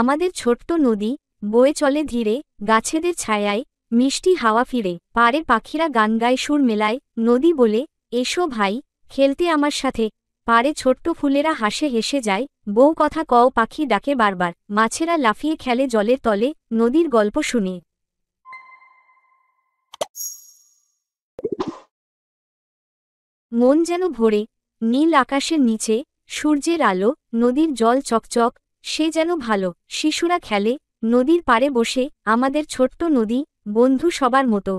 আমাদের ছোট্ট নদী বয়ে চলে ধীরে গাছেদের ছায়ায় মিষ্টি হাওয়া ফিরে পারে পাখিরা গান গায় সুর মেলায় নদী বলে এসো ভাই খেলতে আমার সাথে পারে ছোট্ট ফুলেরা হাসে হেসে যায় বউ কথা কও পাখি ডাকে বারবার মাছেরা লাফিয়ে খেলে জলের তলে নদীর গল্প শুনে মন যেন ভরে নীল আকাশের নিচে সূর্যের আলো নদীর জল চকচক সে যেন ভালো শিশুরা খেলে নদীর পাড়ে বসে আমাদের ছোট্ট নদী বন্ধু সবার মতো